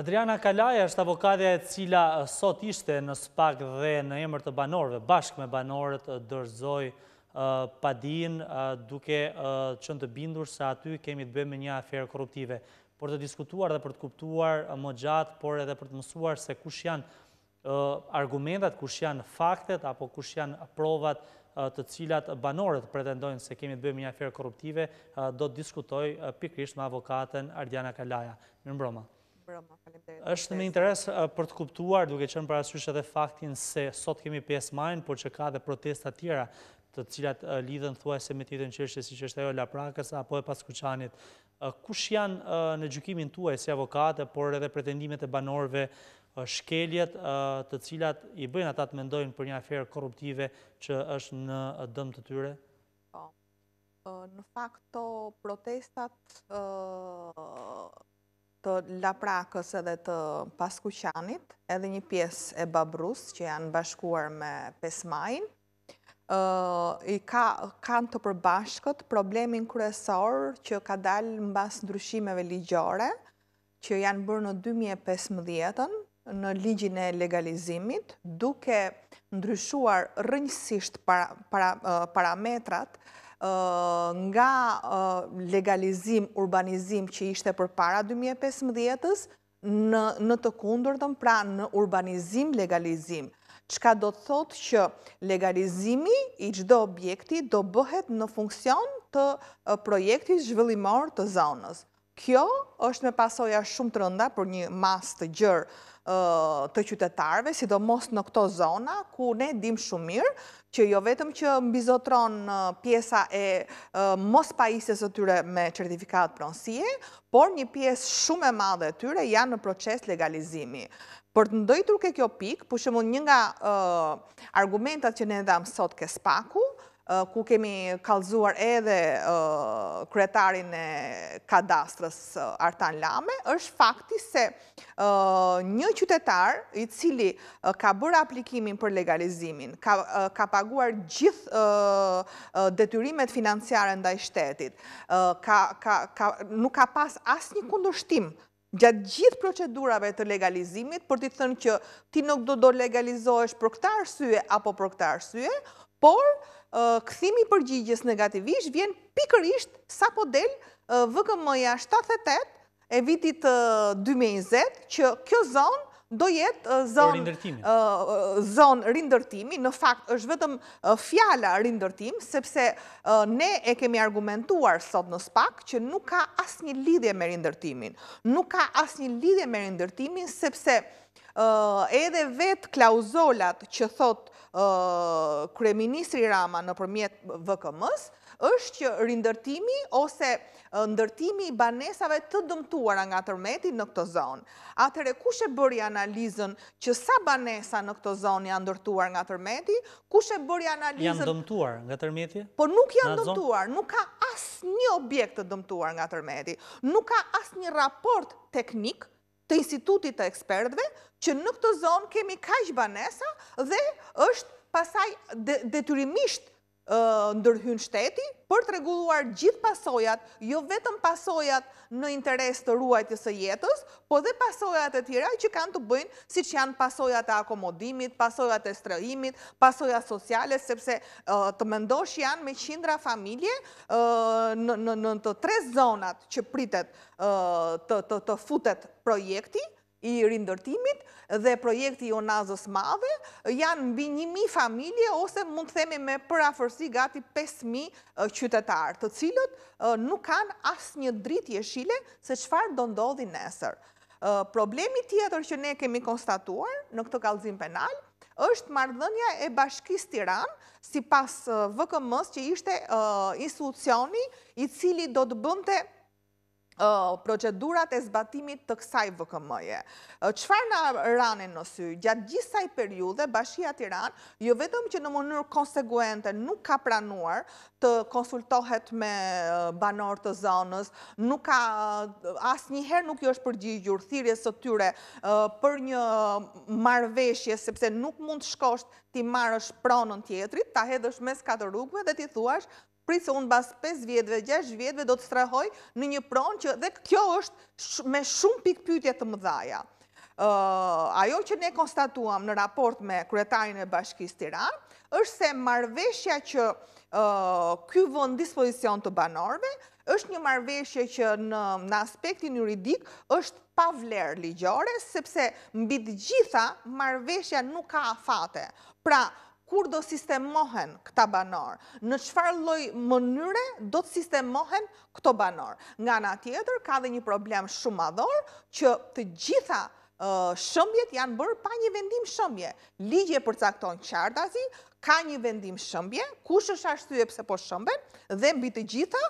Adriana Kalaja është avokadhe e cila sot ishte në spak dhe në emër të banorëve, bashkë me banorët dërzoj padin duke qënë të bindur se aty kemi të bëjmë një aferë korruptive. Por të diskutuar dhe për të kuptuar më gjatë, por edhe për të mësuar se kush janë argumentat, kush janë faktet, apo kush janë provat të cilat banorët pretendojnë se kemi të bëjmë një aferë korruptive, do të diskutoj pikrisht me avokaten Ardiana Kalaja. Mirë Mirë mbroma është me interes për të kuptuar, duke qënë parasysh edhe faktin se sot kemi 5 majnë, por që ka dhe protesta tjera, të cilat lidhën thua e se me titën si që është ajo Laprakës, apo e Paskuçanit. Kush janë në gjukimin tuaj si avokate, por edhe pretendimet e banorve, shkeljet të cilat i bëjnë ata të mendojnë për një aferë korruptive që është në dëm të tyre? Po. Në fakto, protestat të laprakës edhe të paskuqanit, edhe një pies e babrus që janë bashkuar me pesmajnë, i kanë të përbashkët problemin kryesor që ka dalë në basë ndryshimeve ligjore, që janë bërë në 2015-ën në ligjin e legalizimit, duke ndryshuar rënjësisht parametrat, nga legalizim, urbanizim që ishte për para 2015-ës në të kundurëtëm, pra në urbanizim, legalizim. Qka do të thotë që legalizimi i gjdo objekti do bëhet në funksion të projekti zhvillimor të zonës. Kjo është me pasoja shumë të rënda për një mas të gjërë të qytetarve, sidomos në këto zona, ku ne dim shumë mirë, që jo vetëm që mbizotron pjesa e mos pajisës të tyre me certifikat pronsie, por një pjesë shumë e madhe të tyre janë në proces legalizimi. Për të ndojtur ke kjo pikë, për një nga argumentat që ne dhamë sot ke spaku, ku kemi kalzuar edhe kretarin e kadastrës Artan Lame, është fakti se një qytetar i cili ka bërë aplikimin për legalizimin, ka paguar gjithë detyrimet financiare ndaj shtetit, nuk ka pas asë një kundushtim gjatë gjithë procedurave të legalizimit për të thënë që ti nuk do do legalizohesh për këta arsye apo për këta arsye, por këthimi përgjigjës negativisht vjen pikërisht sa po del VKM-ja 78 e vitit 2020 që kjo zonë do jetë uh, zonë uh, uh, rindërtimi, në fakt është vetëm fjala rindërtim, sepse ne e kemi argumentuar sot në spak që nuk ka asë një lidhje me rindërtimin. Nuk ka asë një lidhje me rindërtimin, sepse edhe vetë klauzolat që thot Kreministri Rama në përmjet VKM-së, është që rindërtimi ose ndërtimi i banesave të dëmtuara nga tërmeti në këto zonë. Atëre, ku shë bëri analizën që sa banesa në këto zonë janë ndërtuar nga tërmeti, ku shë bëri analizën... Janë dëmtuar nga tërmeti? Por nuk janë dëmtuar, nuk ka asë një objekt të dëmtuar nga tërmeti, nuk ka asë një raport teknik të institutit të ekspertve, që në këto zonë kemi kajshë banesa dhe është pasaj detyrimisht ndërhyn shteti për të reguluar gjithë pasojat, jo vetëm pasojat në interes të ruajtë së jetës, po dhe pasojat e tjera që kanë të bëjnë si që janë pasojat e akomodimit, pasojat e strëimit, pasojat sociale, sepse të mendosh janë me qindra familje në të tre zonat që pritet të futet projekti, i rindërtimit dhe projekti i onazës madhe janë mbi njëmi familje ose mund të themi me për gati 5.000 qytetarë, të cilët nuk kanë asë një dritë jeshile se qëfar do ndodhi nesër. Problemi tjetër që ne kemi konstatuar në këtë kalzim penal është mardhënja e bashkis tiranë si pas vëkëmës që ishte institucioni i cili do të bënde procedurat e zbatimit të kësaj vëkëmëje. Qëfar në ranin në sy? Gjatë gjisaj periude, bashkia të ranë, jo vetëm që në mënyrë konseguente nuk ka pranuar të konsultohet me banor të zonës, nuk ka, asë njëherë nuk jo është përgjigjur thirje së tyre për një marveshje, sepse nuk mund shkosht të marrë shpronën tjetrit, ta hedhësh mes katë rrugve dhe ti thuash prit se unë bas 5 vjetëve, 6 vjetëve do të strahoj në një pronë që dhe kjo është me shumë pikë pytje të mëdhaja. Ajo që ne konstatuam në raport me kretarin e bashkis Tiran, është se marveshja që ky vënd dispozicion të banorve, është një marveshje që në aspektin juridik është pa vlerë ligjore, sepse mbitë gjitha marveshja nuk ka afate. Pra, kur do sistemohen këta banor, në qëfar loj mënyre do të sistemohen këto banor. Nga nga tjetër, ka dhe një problem shumë adhor, që të gjitha shëmbjet janë bërë pa një vendim shëmbje. Ligje për cakton qartazi ka një vendim shëmbje, kush është ashtu e pse po shëmbën, dhe mbi të gjitha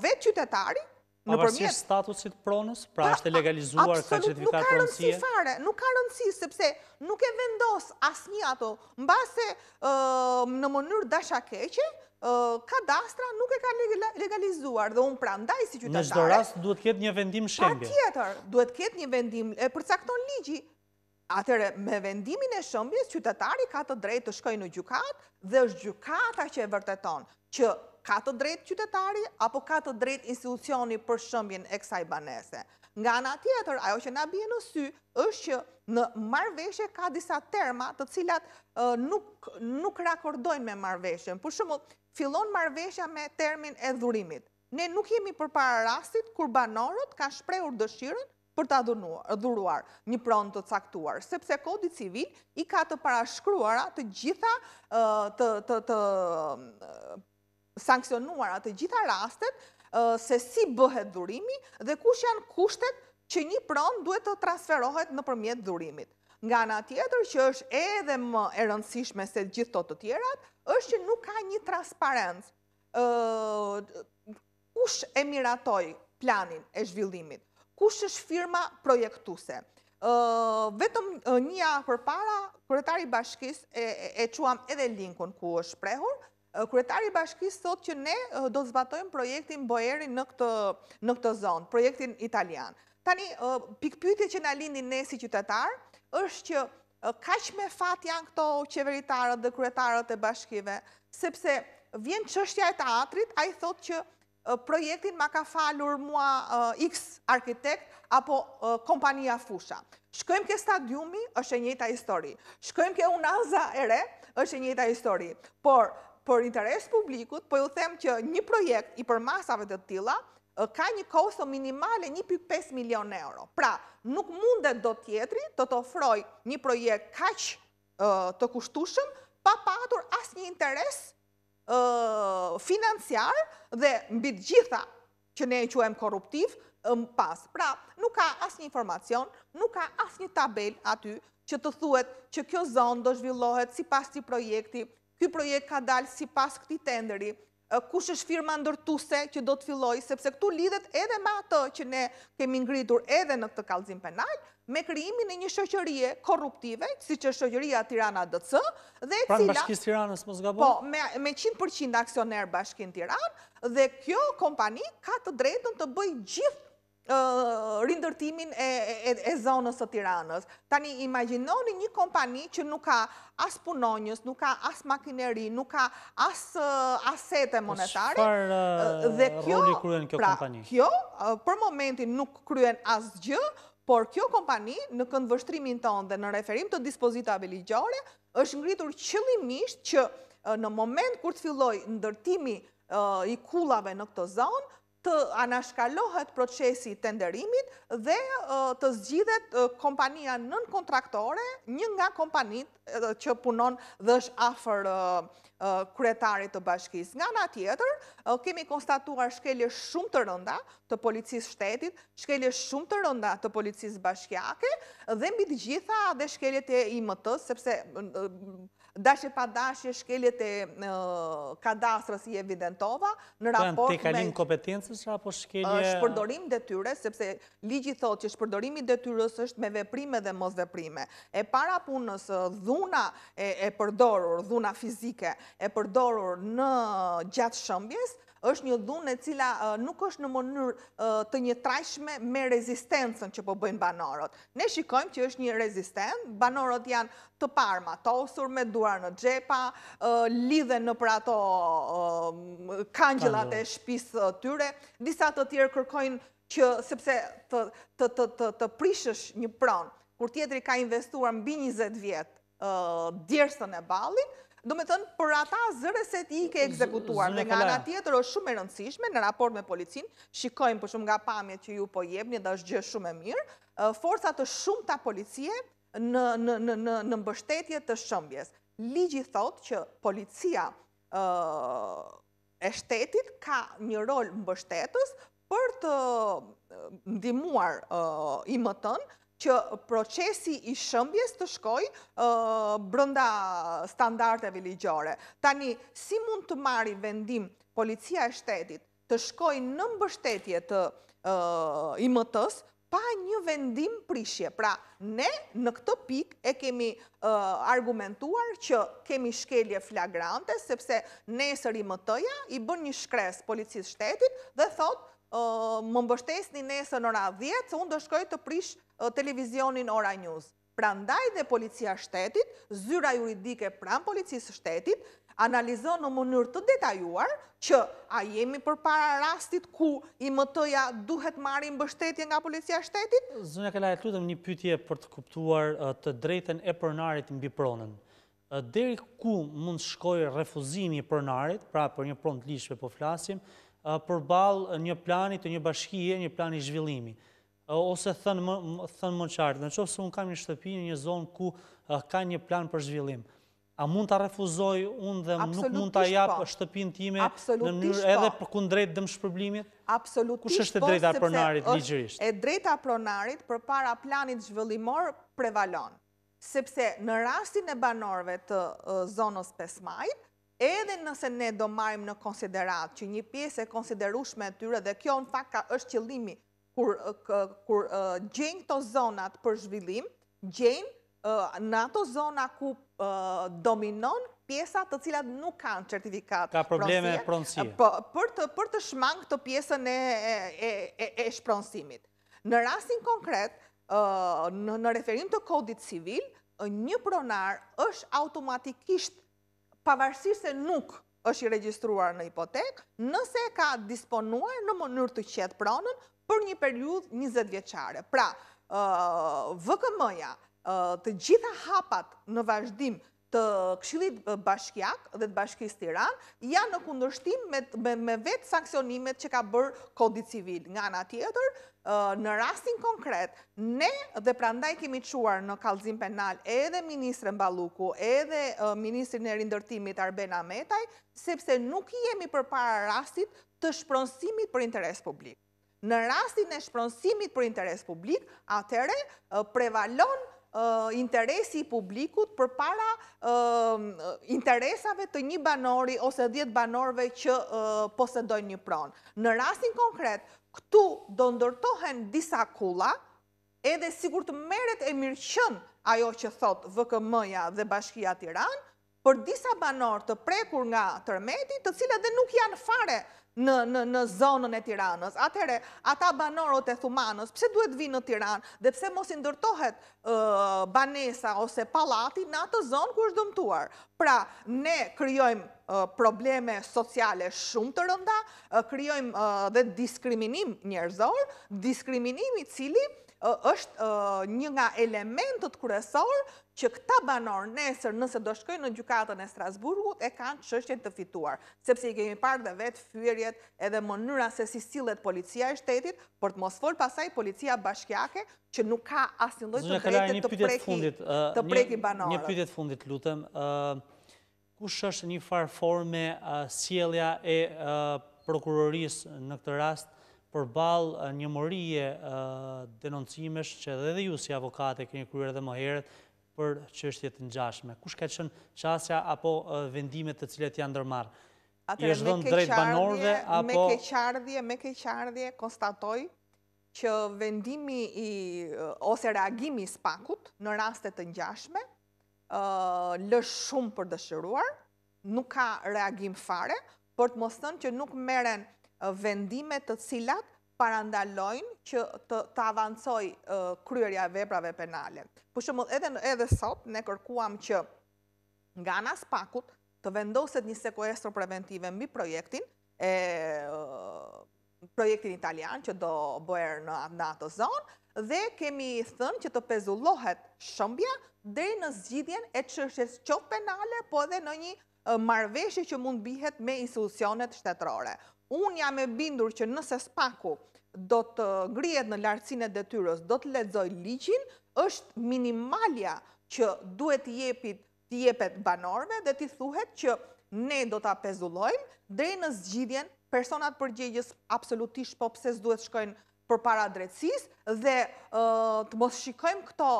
vetë qytetari, në përmjet... statusit pronës, pra është e legalizuar ka qëtifikat pronësie? Absolut, nuk ka rëndësi fare, nuk ka rëndësi, sepse nuk e vendos asni ato, në base në mënyrë dasha keqe, kadastra nuk e ka legalizuar dhe unë prandaj si qytetare... Në gjdo rast duhet kjetë një vendim shëmbje. Pa tjetër, duhet kjetë një vendim, e përcakton ligji, Atërë, me vendimin e shëmbjes, qytetari ka të drejt të shkoj në gjukat dhe është gjukata që e vërteton, që ka të drejt qytetari, apo ka të drejt institucioni për shëmbjen e kësaj banese. Nga nga tjetër, ajo që nga bje në sy, është që në marveshe ka disa terma të cilat nuk rakordojnë me marveshjen. Për shumë, fillon marveshja me termin e dhurimit. Ne nuk jemi për para rastit kur banorët ka shprejur dëshirën për të dhuruar një pronë të caktuar, sepse kodit civil i ka të parashkruara të gjitha të sankcionuar atë gjitha rastet se si bëhet dhurimi dhe kush janë kushtet që një pronë duhet të transferohet në përmjet dhurimit. Nga nga tjetër që është edhe më erëndësishme se gjithëto të tjerat, është që nuk ka një transparentë. Kush e miratoj planin e zhvillimit? Kush është firma projektuse? Vetëm një a për para, kërëtari bashkis e quam edhe linkun ku është prehur, Kuretari bashkis thot që ne do të zbatojmë projektin Boeri në këtë zonë, projektin italian. Tani, pikpyti që në lindin ne si qytetar është që kaq me fat janë këto qeveritarët dhe kuretarët e bashkive, sepse vjen qështja e të atrit, a i thot që projektin ma ka falur mua x arkitekt apo kompania fusha. Shkojmë ke stadiumi është e njëta histori, shkojmë ke unaza ere është e njëta histori, por për interes publikut, po ju them që një projekt i për masave të tila, ka një koso minimale 1.5 milion euro. Pra, nuk mundet do tjetri të të ofroj një projekt kaq të kushtushëm, pa patur as një interes financiar dhe mbit gjitha që ne e quem korruptiv, pas. Pra, nuk ka as një informacion, nuk ka as një tabel aty që të thuet që kjo zonë do zhvillohet si pas të projekti, këj projekt ka dalë si pas këti tenderi, kush është firma ndërtuse që do të filloj, sepse këtu lidhet edhe ma të që ne kemi ngritur edhe në këtë kalzim penal, me kriimin e një shëqërije korruptive, si që shëqëria Tirana DC, dhe cila... Pra në bashkis Tiranës më zgabon? Po, me 100% aksioner bashkin Tiranë, dhe kjo kompani ka të drejtën të bëj gjithë rindërtimin e zonës të tiranës. Tani, imaginoni një kompani që nuk ka as punonjës, nuk ka as makineri, nuk ka as asete po monetare. Dhe eh, roli kryen kjo pra, kompani? Kjo, për momentin nuk kryen as gjë, por kjo kompani në këndvështrimin tonë dhe në referim të dispozitave ligjore, është ngritur qëllimisht që në moment kur të filloj ndërtimi i kulave në këtë zonë, të anashkalohet procesi të nderimit dhe të zgjidhet kompania nën kontraktore një nga kompanit që punon dhe është afer kretarit të bashkis. Nga nga tjetër, kemi konstatuar shkelje shumë të rënda të policis shtetit, shkelje shumë të rënda të policis bashkjake dhe mbi të gjitha dhe shkelje të imëtës, sepse dashje pa dashje shkelje të kadastrës i evidentova në raport me... Të kalim kompetencës? apo shkelje... Shpërdorim detyre, sepse ligji thot që shpërdorimi detyres është me veprime dhe mos veprime. E para punës dhuna e përdorur, dhuna fizike, e përdorur në gjatë shëmbjes, është një dhunë e cila nuk është në mënyrë të një trajshme me rezistencën që po bëjnë banorot. Ne shikojmë që është një rezistencë, banorot janë të parë matosur me duar në gjepa, lidhe në për ato kangjelat e shpisë tyre, disa të tjerë kërkojnë që sepse të prishësh një pronë, kur tjetëri ka investuar mbi 20 vjetë djersën e balinë, Do me thënë, për ata zërëset i ke ekzekutuar, dhe nga nga tjetër është shumë e rëndësishme, në raport me policin, shikojmë për shumë nga pamjet që ju po jebni, dhe është gjë shumë e mirë, forësat të shumë ta policie në mbështetje të shëmbjes. Ligi thotë që policia e shtetit ka një rol mbështetës për të mdimuar i më tënë, që procesi i shëmbjes të shkoj brënda standarteve ligjore. Tani, si mund të marri vendim policia e shtetit të shkoj në mbështetje të imëtës, pa një vendim prishje. Pra, ne në këtë pik e kemi argumentuar që kemi shkelje flagrante, sepse nesër i mëtëja i bën një shkres policisë shtetit dhe thotë më mbështes një nesë në ora 10, se unë dëshkoj të prish televizionin ora news. Pra ndaj dhe policia shtetit, zyra juridike pran policisë shtetit, analizon në mënyrë të detajuar që a jemi për para rastit ku i tëja duhet marim bështetje nga policia shtetit? Zënja Kela, e të lutëm një pytje për të kuptuar të drejten e përnarit në bipronën. Deri ku mund shkoj refuzimi përnarit, pra për një pronë të lishve po flasim, përbal një planit të një bashkije, një plani zhvillimi. Ose thënë më qartë, në qofë se unë kam një shtëpi një zonë ku ka një plan për zhvillim. A mund të refuzoj unë dhe nuk mund të po. japë shtëpin time në njërë po. edhe për ku në dëmë shpërblimit? Absolutisht po. është e po, drejta pronarit, ligjërisht? E drejta pronarit për para planit zhvillimor prevalon. Sepse në rastin e banorve të zonës pesmajt, edhe nëse ne do marim në konsiderat, që një pjesë e konsiderushme e tyre, dhe kjo në fakt ka është qëllimi, kur gjenjë të zonat për zhvillim, gjenjë në ato zona ku dominon pjesat të cilat nuk kanë certifikat. Ka probleme e pronsie. Po, për të shmang të pjesën e shpronsimit. Në rasin konkret, në referim të kodit civil, një pronar është automatikisht pavarësirë se nuk është i registruar në hipotekë, nëse ka disponuar në mënyrë të qetë pronën për një periud 20 vjeqare. Pra, vëkëmëja të gjitha hapat në vazhdim të kshilit bashkjak dhe të bashkjist tiran, janë në kundërshtim me vetë sankcionimet që ka bërë kodit civil. Nga nga tjetër, në rastin konkret, ne dhe prandaj kemi quar në kalzim penal edhe Ministrën Baluku, edhe Ministrën e Rindërtimit Arbena Metaj, sepse nuk jemi për para rastit të shpronsimit për interes publik. Në rastin e shpronsimit për interes publik, atëre prevalon interesi i publikut për para interesave të një banori ose djetë banorve që posedojnë një pronë. Në rastin konkret, këtu do ndërtohen disa kula, edhe sigur të meret e mirëqën ajo që thotë VKM-ja dhe bashkia Tiran, për disa banor të prekur nga tërmeti të cilat dhe nuk janë fare në zonën e Tiranës. Atere, ata banorot e thumanës, pse duhet vinë në Tiranë dhe pse mos indërtohet banesa ose palati në atë zonë ku është dëmtuar. Pra, ne kryojmë probleme sociale shumë të rënda, kryojmë dhe diskriminim njerëzor, diskriminimi cili është një nga elementët kërësorë që këta banor nesër nëse do shkojnë në gjukatën e Strasburgut e kanë qështjen të fituar. Sepse i kemi parë dhe vetë fyrjet edhe mënyra se si silet policia e shtetit për të mosfor pasaj policia bashkjake që nuk ka asindoj të drejtet të preki banorët. Një pytet fundit lutëm, kush është një farë forme sielja e prokurorisë në këtë rast për një mërije denoncimesh që dhe dhe ju si avokate këtë një kryrë dhe më heret për qështjet në gjashme. Kush ka qënë qasja apo vendimet të cilet janë dërmarë? I është dhënë drejt banorve apo... Me keqardhje, me keqardhje, konstatoj që vendimi i ose reagimi i spakut në rastet të njashme lësh shumë për dëshëruar, nuk ka reagim fare, për të mos që nuk meren Eh, vendimet të cilat parandalojnë që të avancoj eh, kryerja e veprave penale. Për shumë edhe në edhe sot, ne kërkuam që nga nas pakut të vendoset një sekuestro preventive mbi projektin, eh, projektin italian që do bëjrë në atë zonë, dhe kemi thënë që të pezullohet shëmbja dhe në zgjidjen e qërshes qo penale, po edhe në një marveshi që mund bihet me institucionet shtetërore unë jam e bindur që nëse spaku do të grijet në lartësine dhe tyros, do të ledzoj ligjin, është minimalja që duhet të jepet banorve dhe të thuhet që ne do të apezullojmë drej në zgjidjen personat përgjegjës absolutisht po pëse s'duhet shkojnë për para drecis dhe të mos shikojmë këto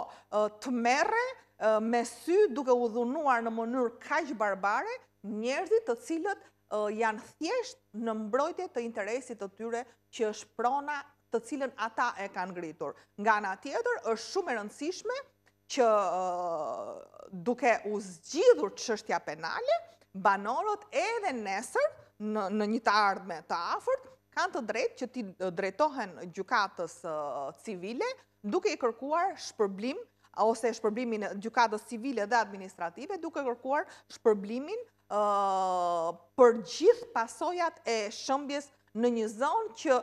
të mere me sy duke u dhunuar në mënyrë kajqë barbare njerëzit të cilët janë thjesht në mbrojtje të interesit të tyre që është prona të cilën ata e kanë ngritur. Nga nga tjetër është shumë e rëndësishme që duke u zgjidhur të shështja penale, banorot edhe nesër në një të ardhme të afërt, kanë të drejt që ti drejtohen gjukatës civile duke i kërkuar shpërblim ose shpërblimin gjukatës civile dhe administrative duke kërkuar shpërblimin për gjithë pasojat e shëmbjes në një zonë që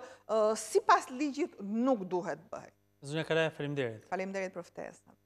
si pas ligjit nuk duhet bëhet. Zunja Kalaja, falimderit. Falimderit për ftesën.